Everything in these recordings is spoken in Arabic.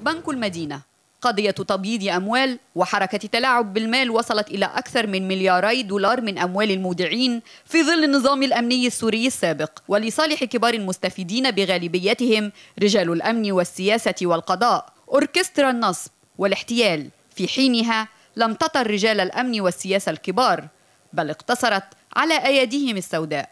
بنك المدينة قضية تبييض أموال وحركة تلاعب بالمال وصلت إلى أكثر من ملياري دولار من أموال المودعين في ظل النظام الأمني السوري السابق ولصالح كبار المستفيدين بغالبيتهم رجال الأمن والسياسة والقضاء أوركسترا النصب والاحتيال في حينها لم تطر رجال الأمن والسياسة الكبار بل اقتصرت على أيديهم السوداء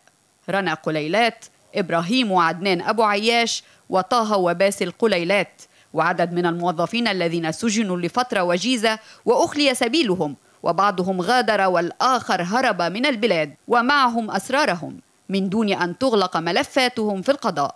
رنا قليلات إبراهيم وعدنان أبو عياش وطه وباسل قليلات وعدد من الموظفين الذين سجنوا لفترة وجيزة وأخلي سبيلهم وبعضهم غادر والآخر هرب من البلاد ومعهم أسرارهم من دون أن تغلق ملفاتهم في القضاء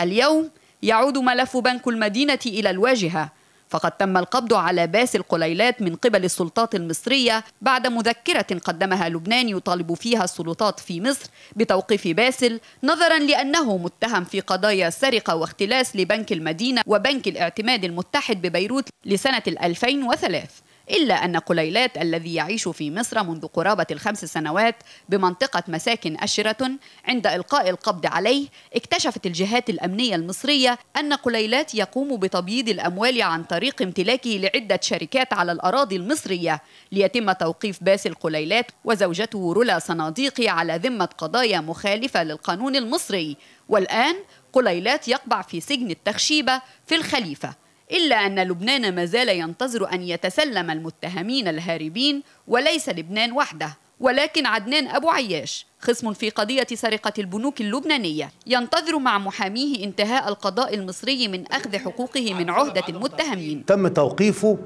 اليوم يعود ملف بنك المدينة إلى الواجهة فقد تم القبض على باس القليلات من قبل السلطات المصرية بعد مذكرة قدمها لبنان يطالب فيها السلطات في مصر بتوقيف باسل نظرا لأنه متهم في قضايا سرقة واختلاس لبنك المدينة وبنك الاعتماد المتحد ببيروت لسنة 2003 إلا أن قليلات الذي يعيش في مصر منذ قرابة الخمس سنوات بمنطقة مساكن أشرة عند إلقاء القبض عليه اكتشفت الجهات الأمنية المصرية أن قليلات يقوم بتبييض الأموال عن طريق امتلاكه لعدة شركات على الأراضي المصرية ليتم توقيف باسل قليلات وزوجته رولا صناديقي على ذمة قضايا مخالفة للقانون المصري والآن قليلات يقبع في سجن التخشيبة في الخليفة إلا أن لبنان ما زال ينتظر أن يتسلم المتهمين الهاربين وليس لبنان وحده ولكن عدنان أبو عياش خصم في قضية سرقة البنوك اللبنانية ينتظر مع محاميه انتهاء القضاء المصري من أخذ حقوقه من عهدة المتهمين تم توقيفه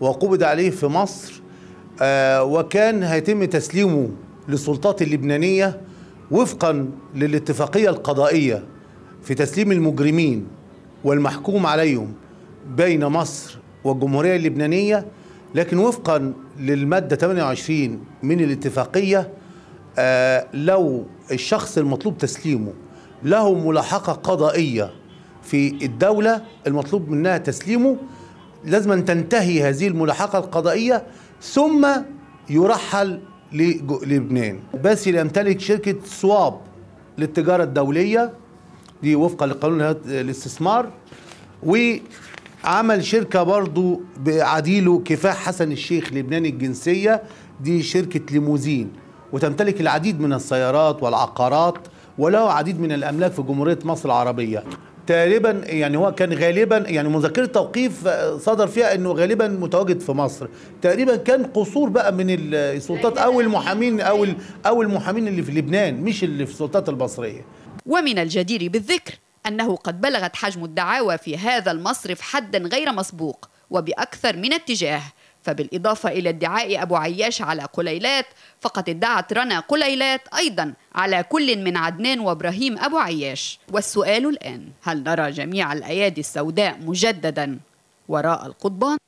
وقبض عليه في مصر آه، وكان هيتم تسليمه للسلطات اللبنانية وفقا للاتفاقية القضائية في تسليم المجرمين والمحكوم عليهم بين مصر والجمهورية اللبنانية لكن وفقا للمادة 28 من الاتفاقية آه، لو الشخص المطلوب تسليمه له ملاحقة قضائية في الدولة المطلوب منها تسليمه لازم تنتهي هذه الملاحقة القضائية ثم يرحل للبنان بس يمتلك شركة سواب للتجارة الدولية دي وفقا لقانون آه، الاستثمار و عمل شركة برضو بعديله كفاح حسن الشيخ لبناني الجنسية دي شركة ليموزين وتمتلك العديد من السيارات والعقارات وله عديد من الأملاك في جمهورية مصر العربية تقريبا يعني هو كان غالبا يعني مذكرة توقيف آه، صدر فيها انه غالبا متواجد في مصر تقريبا كان قصور بقى من السلطات او المحامين او او المحامين اللي في لبنان مش اللي في السلطات المصرية ومن الجدير بالذكر أنه قد بلغت حجم الدعاوى في هذا المصرف حدا غير مسبوق وبأكثر من اتجاه فبالإضافة إلى ادعاء أبو عياش على قليلات فقد ادعت رنا قليلات أيضا على كل من عدنان وإبراهيم أبو عياش والسؤال الآن هل نرى جميع الأيادي السوداء مجددا وراء القضبان؟